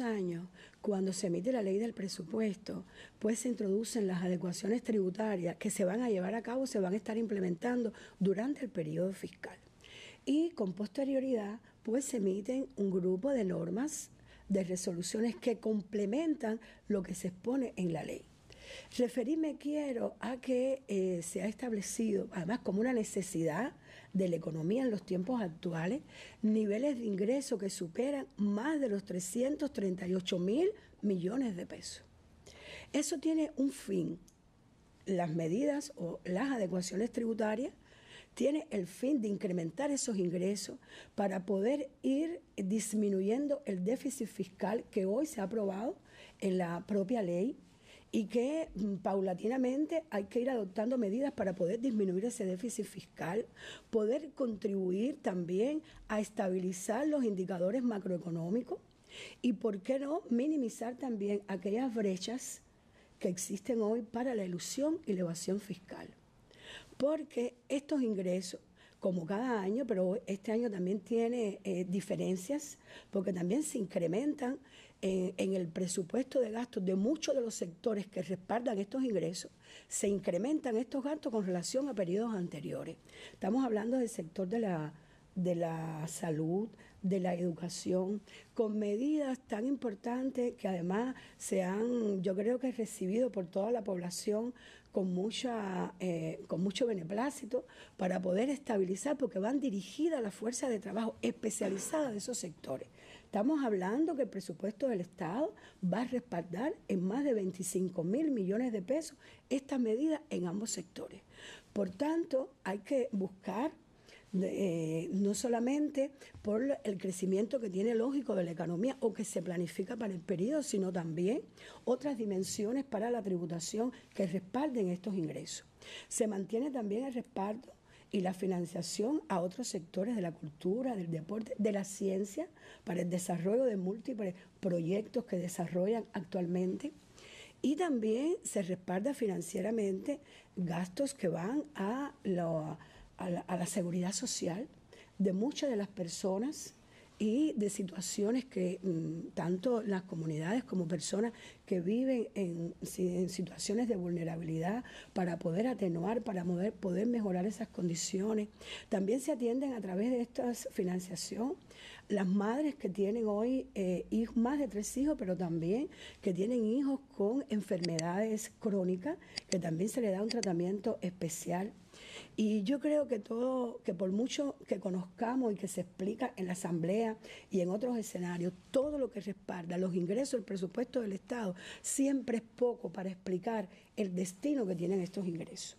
años, cuando se emite la ley del presupuesto, pues se introducen las adecuaciones tributarias que se van a llevar a cabo, se van a estar implementando durante el periodo fiscal. Y con posterioridad, pues se emiten un grupo de normas, de resoluciones que complementan lo que se expone en la ley. Referirme quiero a que eh, se ha establecido, además como una necesidad de la economía en los tiempos actuales, niveles de ingresos que superan más de los 338 mil millones de pesos. Eso tiene un fin. Las medidas o las adecuaciones tributarias tiene el fin de incrementar esos ingresos para poder ir disminuyendo el déficit fiscal que hoy se ha aprobado en la propia ley y que mm, paulatinamente hay que ir adoptando medidas para poder disminuir ese déficit fiscal, poder contribuir también a estabilizar los indicadores macroeconómicos y, ¿por qué no?, minimizar también aquellas brechas que existen hoy para la ilusión y la evasión fiscal. Porque estos ingresos como cada año, pero este año también tiene eh, diferencias, porque también se incrementan en, eh, en, el presupuesto de gastos de muchos de los sectores que respaldan estos ingresos, se incrementan estos gastos con relación a periodos anteriores. Estamos hablando del sector de la de la salud, de la educación, con medidas tan importantes que además se han, yo creo que recibido por toda la población con, mucha, eh, con mucho beneplácito para poder estabilizar, porque van dirigidas a la fuerza de trabajo especializada de esos sectores. Estamos hablando que el presupuesto del Estado va a respaldar en más de 25 mil millones de pesos estas medidas en ambos sectores. Por tanto, hay que buscar eh, no solamente por el crecimiento que tiene lógico de la economía o que se planifica para el periodo, sino también otras dimensiones para la tributación que respalden estos ingresos. Se mantiene también el respaldo y la financiación a otros sectores de la cultura, del deporte, de la ciencia, para el desarrollo de múltiples proyectos que desarrollan actualmente. Y también se respalda financieramente gastos que van a, la a la, seguridad social de muchas de las personas y de situaciones que mm, tanto las comunidades como personas que viven en, situaciones de vulnerabilidad para poder atenuar, para poder, mejorar esas condiciones. También se atienden a través de esta financiación las madres que tienen hoy eh, más de tres hijos, pero también que tienen hijos con enfermedades crónicas, que también se le da un tratamiento especial y yo creo que todo, que por mucho que conozcamos y que se explica en la Asamblea y en otros escenarios, todo lo que respalda los ingresos, el presupuesto del Estado, siempre es poco para explicar el destino que tienen estos ingresos.